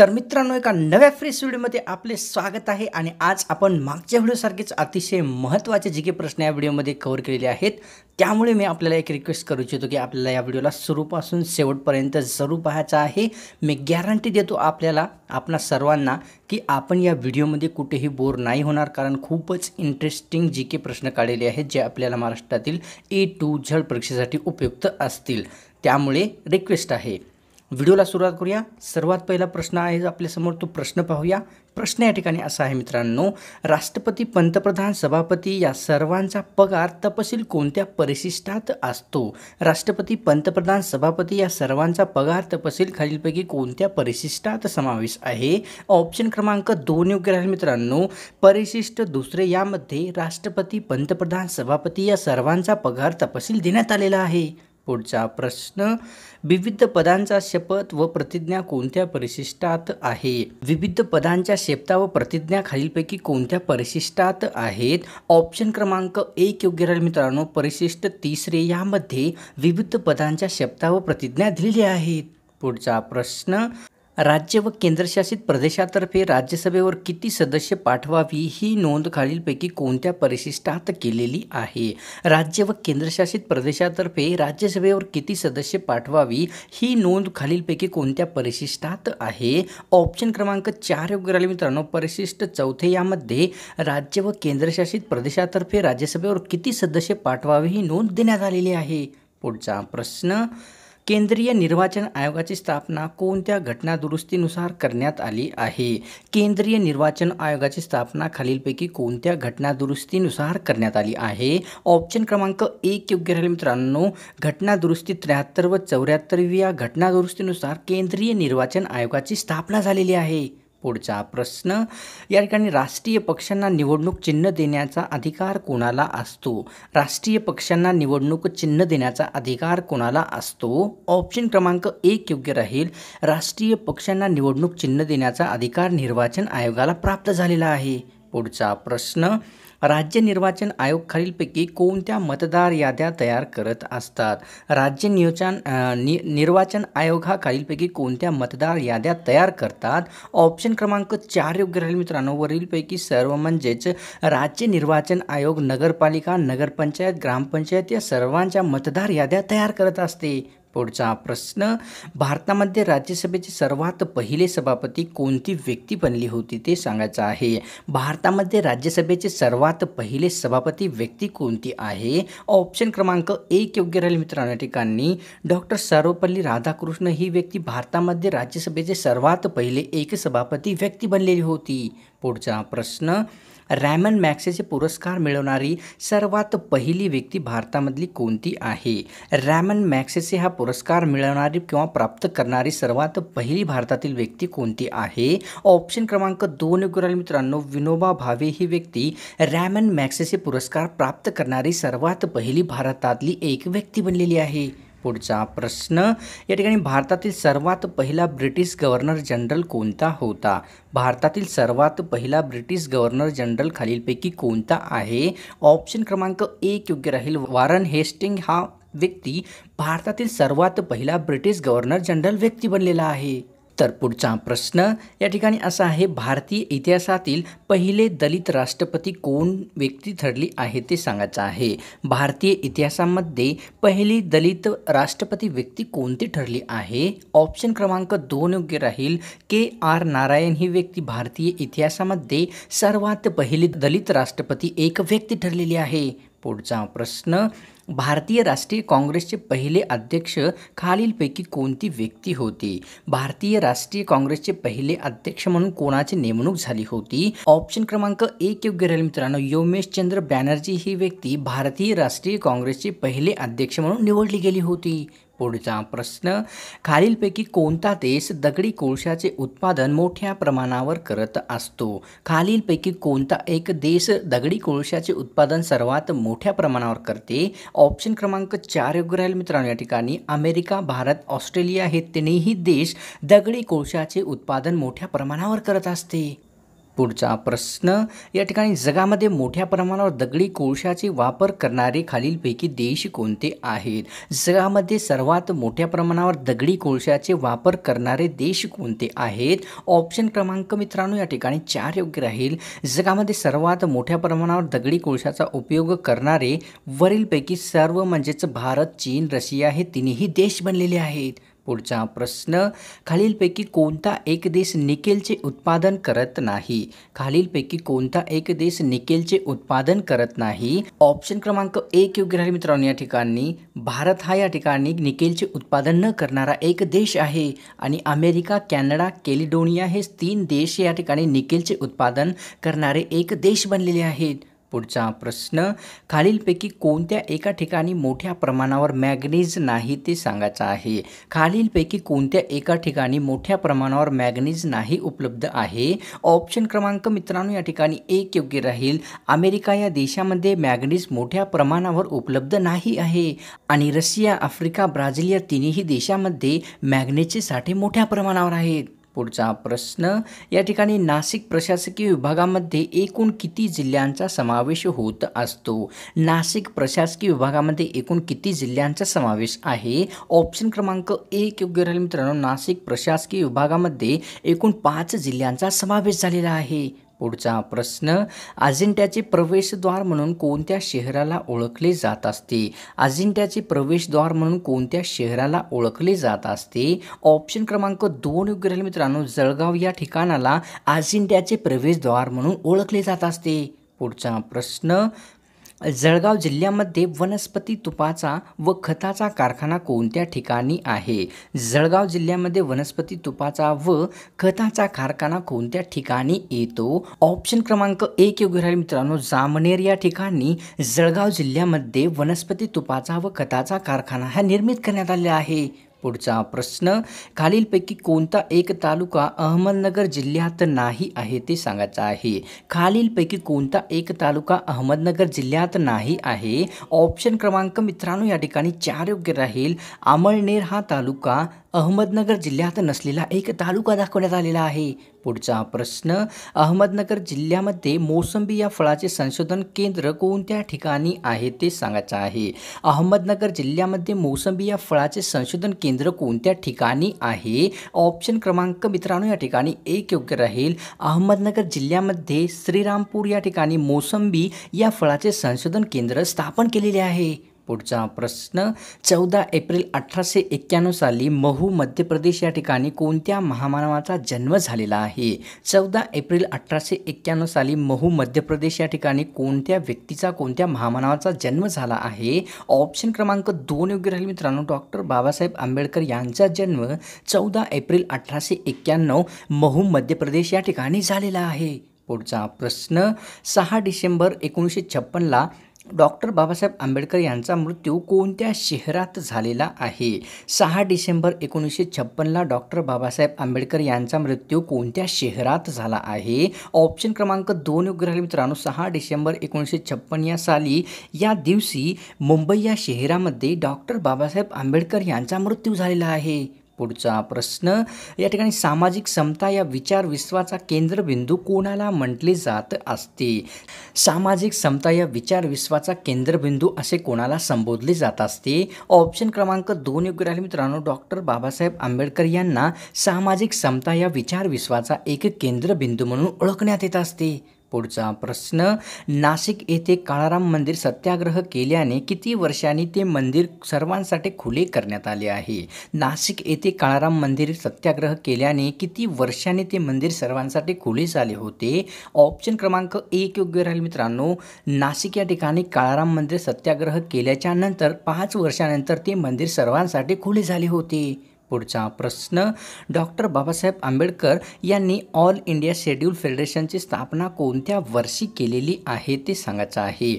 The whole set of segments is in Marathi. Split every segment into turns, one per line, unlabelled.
तर मित्रांनो एका नव्या फ्री व्हिडिओमध्ये आपले स्वागत आहे आणि आज आपण मागच्या व्हिडिओसारखेच अतिशय महत्त्वाचे जे काही प्रश्न या व्हिडिओमध्ये कव्हर केलेले आहेत त्यामुळे मी आपल्याला एक रिक्वेस्ट करू इच्छितो की आपल्याला या व्हिडिओला सुरूपासून शेवटपर्यंत जरूर पाहायचा आहे मी गॅरंटी देतो आपल्याला आपणा सर्वांना की आपण या व्हिडिओमध्ये कुठेही बोर नाही होणार कारण खूपच इंटरेस्टिंग जी काही प्रश्न काढलेले आहेत जे आपल्याला महाराष्ट्रातील ए टू झड परीक्षेसाठी उपयुक्त असतील त्यामुळे रिक्वेस्ट आहे व्हिडिओला सुरुवात करूया सर्वात पहिला प्रश्न आहे आपल्यासमोर तो प्रश्न पाहूया प्रश्न या ठिकाणी असा आहे मित्रांनो राष्ट्रपती पंतप्रधान सभापती या सर्वांचा पगार तपशील कोणत्या परिशिष्टात असतो राष्ट्रपती पंतप्रधान सभापती या सर्वांचा पगार तपशील खालीलपैकी कोणत्या परिशिष्टात समावेश आहे ऑप्शन क्रमांक दोन योग्य राहील मित्रांनो परिशिष्ट दुसरे यामध्ये राष्ट्रपती पंतप्रधान सभापती या सर्वांचा पगार तपशील देण्यात आलेला आहे पुढचा प्रश्न विविध पदांचा शपथ व प्रतिज्ञा कोणत्या परिशिष्टात आहे विविध पदांच्या शपथा व प्रतिज्ञा खालीलपैकी कोणत्या परिशिष्टात आहेत ऑप्शन क्रमांक एक योग्य राहील मित्रांनो परिशिष्ट तिसरे यामध्ये विविध पदांच्या शपथा व प्रतिज्ञा दिलेल्या आहेत पुढचा प्रश्न राज्य व केंद्रशासित प्रदेशातर्फे राज्यसभेवर किती सदस्य पाठवावी ही नोंद खालीलपैकी कोणत्या परिशिष्टात केलेली आहे राज्य व केंद्रशासित प्रदेशातर्फे राज्यसभेवर किती सदस्य पाठवावी ही नोंद खालीलपैकी कोणत्या परिशिष्टात आहे ऑप्शन क्रमांक चार योग्य राहिले मित्रांनो परिशिष्ट चौथे यामध्ये राज्य व केंद्रशासित प्रदेशातर्फे राज्यसभेवर किती सदस्य पाठवावे ही नोंद देण्यात आलेली आहे पुढचा प्रश्न केंद्रीय निर्वाचन आयोगाची स्थापना कोणत्या घटनादुरुस्तीनुसार करण्यात आली आहे केंद्रीय निर्वाचन आयोगाची स्थापना खालीलपैकी कोणत्या घटनादुरुस्तीनुसार करण्यात आली आहे ऑप्शन क्रमांक एक योग्य राहील मित्रांनो घटनादुरुस्ती त्र्याहत्तर व चौऱ्याहत्तरवी या घटनादुरुस्तीनुसार केंद्रीय निर्वाचन आयोगाची स्थापना झालेली आहे पुढचा प्रश्न या ठिकाणी राष्ट्रीय पक्षांना निवडणूक चिन्ह देण्याचा अधिकार कोणाला असतो राष्ट्रीय पक्षांना निवडणूक चिन्ह देण्याचा अधिकार कोणाला असतो ऑप्शन क्रमांक एक योग्य राहील राष्ट्रीय पक्षांना निवडणूक चिन्ह देण्याचा अधिकार निर्वाचन आयोगाला प्राप्त झालेला आहे पुढचा प्रश्न राज्य निर्वाचन आयोग खालीलपैकी कोणत्या मतदार याद्या तयार करत असतात राज्य नियोजन नि निर्वाचन आयोग हा खालीलपैकी कोणत्या मतदार याद्या तयार करतात ऑप्शन क्रमांक चार योग्य राहील मित्रांनो वरीलपैकी सर्व म्हणजेच राज्य निर्वाचन आयोग नगरपालिका नगरपंचायत ग्रामपंचायत या सर्वांच्या मतदार याद्या तयार करत असते पुढचा प्रश्न भारतामध्ये राज्यसभेचे सर्वात पहिले सभापती कोणती व्यक्ती बनली होती ते सांगायचं आहे भारतामध्ये राज्यसभेचे सर्वात पहिले सभापती व्यक्ती कोणती आहे ऑप्शन क्रमांक एक योग्य राहील मित्रांनो ठिकाणी डॉक्टर सर्वपल्ली राधाकृष्ण ही व्यक्ती भारतामध्ये राज्यसभेचे सर्वात पहिले एक सभापती व्यक्ती बनलेली होती पुढचा प्रश्न रॅमन मॅक्सेचे पुरस्कार मिळवणारी सर्वात पहिली व्यक्ती भारतामधली कोणती आहे रॅमन मॅक्सेसे हा पुरस्कार मिळवणारी किंवा प्राप्त करणारी सर्वात पहिली भारतातील व्यक्ती कोणती आहे ऑप्शन क्रमांक दोन गुराल मित्रांनो विनोबा भावे ही व्यक्ती रॅमन मॅक्सेसे पुरस्कार प्राप्त करणारी सर्वात पहिली भारतातली एक व्यक्ती बनलेली आहे पुढचा प्रश्न या ठिकाणी भारतातील सर्वात पहिला ब्रिटिश गव्हर्नर जनरल कोणता होता भारतातील सर्वात पहिला ब्रिटिश गव्हर्नर जनरल खालीलपैकी कोणता आहे ऑप्शन क्रमांक एक योग्य राहील वारन हेस्टिंग हा व्यक्ती भारतातील सर्वात पहिला ब्रिटिश गव्हर्नर जनरल व्यक्ती बनलेला आहे तर पुढचा प्रश्न या ठिकाणी असा आहे भारतीय इतिहासातील पहिले दलित राष्ट्रपती कोण व्यक्ती ठरली आहे ते सांगायचं आहे भारतीय इतिहासामध्ये पहिली दलित राष्ट्रपती व्यक्ती कोणती ठरली आहे ऑप्शन क्रमांक दोन योग्य राहील के आर नारायण ही व्यक्ती भारतीय इतिहासामध्ये सर्वात पहिली दलित राष्ट्रपती एक व्यक्ती ठरलेली आहे पुढचा प्रश्न भारतीय राष्ट्रीय काँग्रेसचे पहिले अध्यक्ष खालीलपैकी कोणती व्यक्ती होती भारतीय राष्ट्रीय काँग्रेसचे पहिले अध्यक्ष म्हणून कोणाची नेमणूक झाली होती ऑप्शन क्रमांक एक योग्य राहील मित्रांनो योमेश चंद्र बॅनर्जी ही व्यक्ती भारतीय राष्ट्रीय काँग्रेसचे पहिले अध्यक्ष म्हणून निवडली गेली होती पुढचा प्रश्न खालीलपैकी कोणता देश दगडी कोळशाचे उत्पादन मोठ्या प्रमाणावर करत असतो खालीलपैकी कोणता एक देश दगडी कोळशाचे उत्पादन सर्वात मोठ्या प्रमाणावर करते ऑप्शन क्रमांक चार योग्य राहील मित्रांनो या ठिकाणी अमेरिका भारत ऑस्ट्रेलिया हे तिन्ही देश दगडी कोळशाचे उत्पादन मोठ्या प्रमाणावर करत असते पुढचा प्रश्न या ठिकाणी जगामध्ये मोठ्या प्रमाणावर दगडी कोळशाचे वापर करणारे खालीलपैकी देश कोणते आहेत जगामध्ये सर्वात मोठ्या प्रमाणावर दगडी कोळशाचे वापर करणारे देश कोणते आहेत ऑप्शन क्रमांक मित्रांनो या ठिकाणी चार योग्य राहील जगामध्ये सर्वात मोठ्या प्रमाणावर दगडी कोळशाचा उपयोग करणारे वरीलपैकी सर्व म्हणजेच भारत चीन रशिया हे तिन्ही देश बनलेले आहेत पुढचा प्रश्न खालीलपैकी कोणता एक देश निकेलचे उत्पादन करत नाही खालीलपैकी कोणता एक देश निकेलचे उत्पादन करत नाही ऑप्शन क्रमांक एक योग्य राहील मित्रांनो या ठिकाणी भारत हा या ठिकाणी निकेलचे उत्पादन न करणारा एक देश आहे आणि अमेरिका कॅनडा केलिडोनिया हे तीन देश या ठिकाणी निकेलचे उत्पादन करणारे एक देश बनलेले आहेत पुढचा प्रश्न खालीलपैकी कोणत्या एका ठिकाणी मोठ्या प्रमाणावर मॅग्नीज नाही ते सांगायचं आहे खालीलपैकी कोणत्या एका ठिकाणी मोठ्या प्रमाणावर मॅग्नीज नाही उपलब्ध आहे ऑप्शन क्रमांक मित्रांनो या ठिकाणी एक योग्य राहील अमेरिका या देशामध्ये मॅग्नीज मोठ्या प्रमाणावर उपलब्ध नाही आहे आणि रशिया आफ्रिका ब्राझील या तिन्ही देशामध्ये मॅग्नीजचे साठे मोठ्या प्रमाणावर आहेत पुढचा प्रश्न या ठिकाणी नाशिक प्रशासकीय विभागामध्ये एकूण किती जिल्ह्यांचा समावेश होत असतो नाशिक प्रशासकीय विभागामध्ये एकूण किती जिल्ह्यांचा समावेश आहे ऑप्शन क्रमांक एक योग्य राहील मित्रांनो नाशिक प्रशासकीय विभागामध्ये एकूण पाच जिल्ह्यांचा समावेश झालेला आहे पुढचा प्रश्न अजिंठ्याचे प्रवेशद्वार म्हणून कोणत्या शहराला ओळखले जात असते अजिंठ्याचे प्रवेशद्वार म्हणून कोणत्या शहराला ओळखले जात असते ऑप्शन क्रमांक दोन योग्य मित्रांनो जळगाव या ठिकाणाला अजिंठ्याचे प्रवेशद्वार म्हणून ओळखले जात असते पुढचा प्रश्न जळगाव जिल्ह्यामध्ये वनस्पती तुपाचा व खताचा कारखाना कोणत्या ठिकाणी आहे जळगाव जिल्ह्यामध्ये वनस्पती तुपाचा व खताचा कारखाना कोणत्या ठिकाणी येतो ऑप्शन क्रमांक एक योग्य राहील मित्रांनो जामनेर या ठिकाणी जळगाव जिल्ह्यामध्ये वनस्पती तुपाचा व खताचा कारखाना हा निर्मित करण्यात आलेला आहे पुढचा प्रश्न खालीलपैकी कोणता एक तालुका अहमदनगर जिल्ह्यात नाही आहे ते सांगायचं आहे खालीलपैकी कोणता एक तालुका अहमदनगर जिल्ह्यात नाही आहे ऑप्शन क्रमांक मित्रांनो या ठिकाणी चार योग्य राहील अमळनेर हा तालुका अहमदनगर जिल्ह्यात नसलेला एक तालुका दाखवण्यात आलेला आहे पुढचा प्रश्न अहमदनगर जिल्ह्यामध्ये मोसंबी या फळाचे संशोधन केंद्र कोणत्या ठिकाणी आहे ते सांगायचं आहे अहमदनगर जिल्ह्यामध्ये मोसंबी या फळाचे संशोधन केंद्र कोणत्या ठिकाणी आहे ऑप्शन क्रमांक मित्रांनो या ठिकाणी एक योग्य राहील अहमदनगर जिल्ह्यामध्ये श्रीरामपूर या ठिकाणी मोसंबी या फळाचे संशोधन केंद्र स्थापन केलेले आहे पुढचा प्रश्न चौदा एप्रिल अठराशे एक्क्याण्णव साली महू मध्य प्रदेश या ठिकाणी कोणत्या महामानवाचा जन्म झालेला आहे चौदा एप्रिल अठराशे एक्क्याण्णव साली महू मध्य प्रदेश या ठिकाणी कोणत्या व्यक्तीचा कोणत्या महामानवाचा जन्म झाला आहे ऑप्शन क्रमांक दोन योग्य राहील मित्रांनो डॉक्टर बाबासाहेब आंबेडकर यांचा जन्म चौदा एप्रिल अठराशे एक्क्याण्णव महू मध्य प्रदेश या ठिकाणी झालेला आहे पुढचा प्रश्न सहा डिसेंबर एकोणीसशे छप्पनला डॉक्टर बाबासाहेब आंबेडकर यांचा मृत्यू कोणत्या शहरात झालेला आहे सहा डिसेंबर एकोणीसशे छप्पनला डॉक्टर बाबासाहेब आंबेडकर यांचा मृत्यू कोणत्या शहरात झाला आहे ऑप्शन क्रमांक दोन योग्य राहिले मित्रांनो सहा डिसेंबर एकोणीसशे छप्पन या साली या दिवशी मुंबई या शहरामध्ये डॉक्टर बाबासाहेब आंबेडकर यांचा मृत्यू झालेला आहे पुढचा प्रश्न या ठिकाणी सामाजिक समता या विचार विश्वाचा केंद्रबिंदू कोणाला म्हटले जात असते सामाजिक समता या विचार विश्वाचा केंद्रबिंदू असे कोणाला संबोधले जात असते ऑप्शन क्रमांक दोन योग्य राहिले मित्रांनो डॉक्टर बाबासाहेब आंबेडकर यांना सामाजिक समता या विचार विश्वाचा एक केंद्रबिंदू म्हणून ओळखण्यात येत असते पुढचा प्रश्न नाशिक येथे काळाराम मंदिर सत्याग्रह केल्याने किती वर्षांनी ते मंदिर सर्वांसाठी खुले करण्यात आले आहे नाशिक येथे काळाराम मंदिर सत्याग्रह केल्याने किती वर्षांनी ते मंदिर सर्वांसाठी खुले झाले होते ऑप्शन क्रमांक एक योग्य राहील मित्रांनो नाशिक या ठिकाणी काळाराम मंदिर सत्याग्रह केल्याच्या नंतर पाच वर्षानंतर ते मंदिर सर्वांसाठी खुले झाले होते पुढचा प्रश्न डॉक्टर बाबासाहेब आंबेडकर यांनी ऑल इंडिया शेड्यूल फेडरेशनची स्थापना कोणत्या वर्षी केलेली आहे ते सांगायचं आहे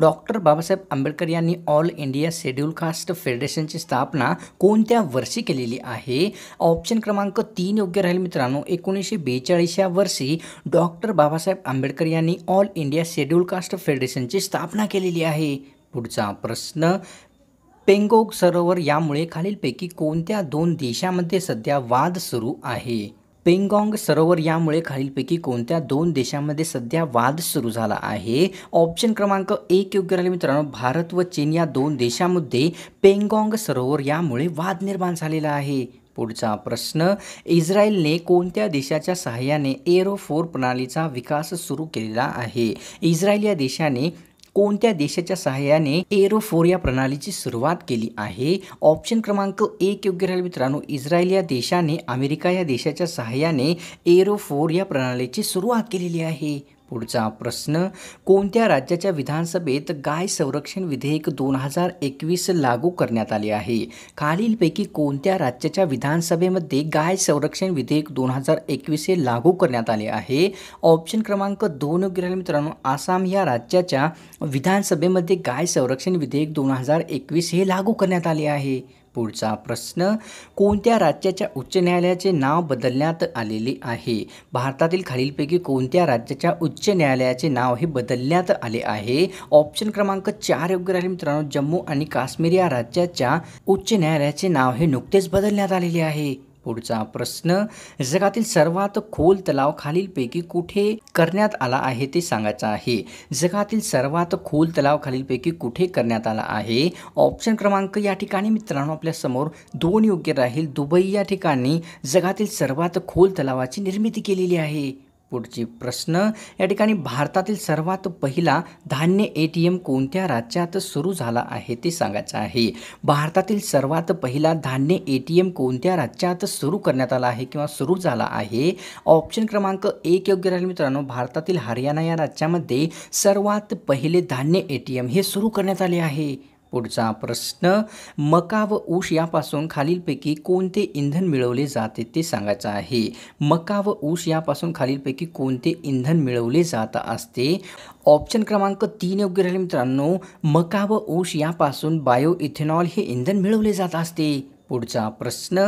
डॉक्टर बाबासाहेब आंबेडकर यांनी ऑल इंडिया शेड्यूल कास्ट फेडरेशनची स्थापना कोणत्या वर्षी केलेली आहे ऑप्शन क्रमांक तीन योग्य राहील मित्रांनो एकोणीसशे बेचाळीस या वर्षी डॉक्टर बाबासाहेब आंबेडकर यांनी ऑल इंडिया शेड्यूल कास्ट फेडरेशनची स्थापना केलेली आहे पुढचा प्रश्न पेंगोंग सरोवर यामुळे खालीलपैकी कोणत्या दोन देशांमध्ये सध्या वाद सुरू आहे पेंगोंग सरोवर यामुळे खालीलपैकी कोणत्या दोन देशांमध्ये सध्या वाद सुरू झाला आहे ऑप्शन क्रमांक एक योग्य राहिले मित्रांनो भारत व चीन या दोन देशांमध्ये पेंगोंग सरोवर यामुळे वाद निर्माण झालेला आहे पुढचा प्रश्न इस्रायलने कोणत्या देशाच्या सहाय्याने एरो फोर प्रणालीचा विकास सुरू केलेला आहे इस्रायल या देशाने कोणत्या देशाच्या सहाय्याने एरोफोर या प्रणालीची सुरुवात केली आहे ऑप्शन क्रमांक एक योग्य राहील मित्रांनो इस्रायल या देशाने अमेरिका या देशाच्या सहाय्याने एरोफोर या प्रणालीची सुरुवात केलेली आहे पुढचा प्रश्न कोणत्या राज्याच्या विधानसभेत गाय संरक्षण विधेयक दोन हजार एकवीस लागू करण्यात आले आहे खालीलपैकी कोणत्या राज्याच्या विधानसभेमध्ये गाय संरक्षण विधेयक दोन हजार एकवीस हे लागू करण्यात आले आहे ऑप्शन क्रमांक दोन योग्य मित्रांनो आसाम या राज्याच्या विधानसभेमध्ये गाय संरक्षण विधेयक दोन हजार एकवीस हे लागू करण्यात आले आहे पुढचा प्रश्न कोणत्या राज्याच्या उच्च न्यायालयाचे नाव बदलण्यात आलेले आहे भारतातील खालीलपैकी कोणत्या राज्याच्या उच्च न्यायालयाचे नाव हे बदलण्यात आले आहे ऑप्शन क्रमांक चार योग्य राहील मित्रांनो जम्मू आणि काश्मीर या राज्याच्या उच्च न्यायालयाचे नाव हे नुकतेच बदलण्यात आलेले आहे पुढचा प्रश्न जगातील सर्वात खोल तलाव खालीलपैकी कुठे करण्यात आला आहे ते सांगायचं आहे जगातील सर्वात खोल तलाव खालीलपैकी कुठे करण्यात आला आहे ऑप्शन क्रमांक या ठिकाणी मित्रांनो आपल्या समोर दोन योग्य राहील दुबई या ठिकाणी जगातील सर्वात खोल तलावाची निर्मिती केलेली आहे पुढचे प्रश्न या ठिकाणी भारतातील सर्वात पहिला धान्य ए टी एम कोणत्या राज्यात सुरू झाला आहे ते सांगायचं आहे भारतातील सर्वात पहिला धान्य ए टी एम कोणत्या राज्यात सुरू करण्यात आला आहे किंवा सुरू झाला आहे ऑप्शन क्रमांक एक योग्य राहील मित्रांनो भारतातील हरियाणा या राज्यामध्ये सर्वात पहिले धान्य ए टी एम हे सुरू करण्यात आले आहे पुढचा प्रश्न मका व ऊस यापासून खालीलपैकी कोणते इंधन मिळवले जाते ते सांगायचं आहे मका व ऊस यापासून खालीलपैकी कोणते इंधन मिळवले जात असते ऑप्शन क्रमांक तीन योग्य राहिले मित्रांनो मका व ऊस यापासून बायो इथेनॉल हे इंधन मिळवले जात असते पुढचा प्रश्न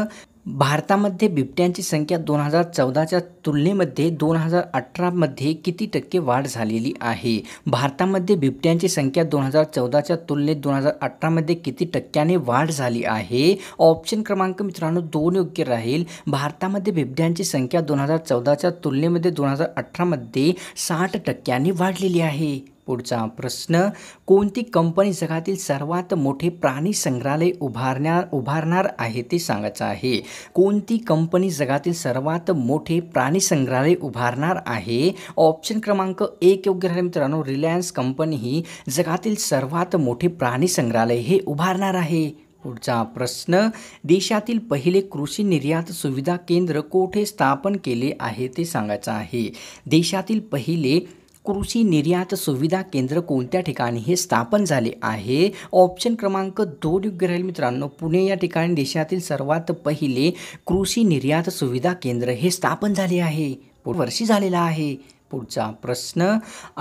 भारतामध्ये बिबट्यांची संख्या दोन हजार चौदाच्या तुलनेमध्ये दोन हजार अठरामध्ये किती टक्के वाढ झालेली आहे भारतामध्ये बिबट्यांची संख्या दोन हजार चौदाच्या तुलनेत दोन हजार अठरामध्ये किती टक्क्याने वाढ झाली आहे ऑप्शन क्रमांक मित्रांनो दोन योग्य राहील भारतामध्ये बिबट्यांची संख्या दोन हजार चौदाच्या तुलनेमध्ये दोन हजार अठरामध्ये साठ टक्क्यांनी वाढलेली आहे पुढचा प्रश्न कोणती कंपनी जगातील सर्वात मोठे प्राणी संग्रहालय उभारण्या उभारणार आहे ते सांगायचं आहे कोणती कंपनी जगातील सर्वात मोठे प्राणी संग्रहालय उभारणार आहे ऑप्शन क्रमांक एक योग्य राहिले मित्रांनो रिलायन्स कंपनी ही जगातील सर्वात मोठे प्राणी संग्रहालय हे उभारणार आहे पुढचा प्रश्न देशातील पहिले कृषी निर्यात सुविधा केंद्र कोठे स्थापन केले आहे ते सांगायचं आहे देशातील पहिले कृषी निर्यात सुविधा केंद्र कोणत्या ठिकाणी हे स्थापन झाले आहे ऑप्शन क्रमांक दोन योग्य राहील मित्रांनो पुणे या ठिकाणी देशातील सर्वात पहिले कृषी निर्यात सुविधा केंद्र हे स्थापन झाले आहे वर्षी झालेला आहे पुढचा प्रश्न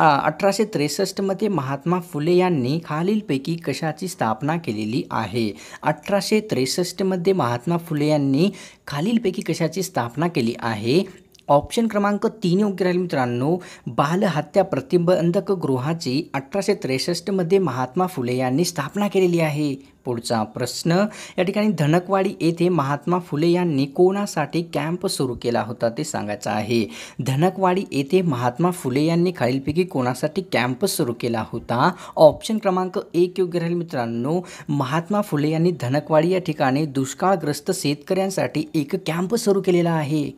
अठराशे त्रेसष्टमध्ये महात्मा फुले यांनी खालीलपैकी कशाची स्थापना केलेली आहे अठराशे त्रेसष्टमध्ये महात्मा फुले यांनी खालीलपैकी कशाची स्थापना केली आहे ऑप्शन क्रमांक तीन योग्य राहील मित्रांनो बालहत्या प्रतिबंधक गृहाची अठराशे त्रेसष्टमध्ये महात्मा फुले यांनी स्थापना केलेली आहे पुढचा प्रश्न या ठिकाणी धनकवाडी येथे महात्मा फुले यांनी कोणासाठी कॅम्प सुरू केला होता ते सांगायचं आहे धनकवाडी येथे महात्मा फुले यांनी खालीलपैकी कोणासाठी कॅम्प सुरू केला होता ऑप्शन क्रमांक एक योग्य राहील मित्रांनो महात्मा फुले यांनी धनकवाडी या ठिकाणी दुष्काळग्रस्त शेतकऱ्यांसाठी एक कॅम्प सुरू केलेला आहे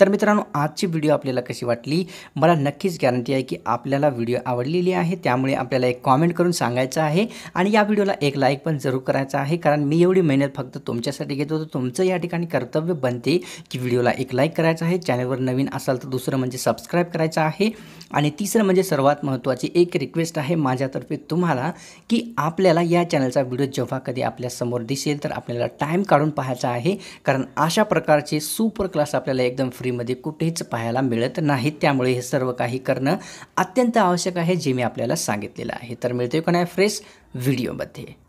तर मित्रांनो आजची व्हिडिओ आपल्याला कशी वाटली मला नक्कीच गॅरंटी आहे की आपल्याला व्हिडिओ आवडलेली आहे त्यामुळे आपल्याला एक कॉमेंट करून सांगायचं आहे आणि या व्हिडिओला एक लाईक पण जरूर करायचा आहे कारण मी एवढी मेहनत फक्त तुमच्यासाठी घेतो तर तुमचं या ठिकाणी कर्तव्य बनते की व्हिडिओला एक लाईक करायचं आहे चॅनलवर नवीन असाल तर दुसरं म्हणजे सबस्क्राईब करायचं आहे आणि तिसरं म्हणजे सर्वात महत्त्वाची एक रिक्वेस्ट आहे माझ्यातर्फे तुम्हाला की आपल्याला या चॅनलचा व्हिडिओ जेव्हा कधी आपल्यासमोर दिसेल तर आपल्याला टाईम काढून पाहायचा आहे कारण अशा प्रकारचे सुपर क्लास आपल्याला एकदम फ्री नोकरीमध्ये कुठेच पाहायला मिळत नाहीत त्यामुळे हे सर्व काही करणं अत्यंत आवश्यक आहे जे मी आपल्याला सांगितलेलं आहे तर मिळते कोणा फ्रेश व्हिडिओमध्ये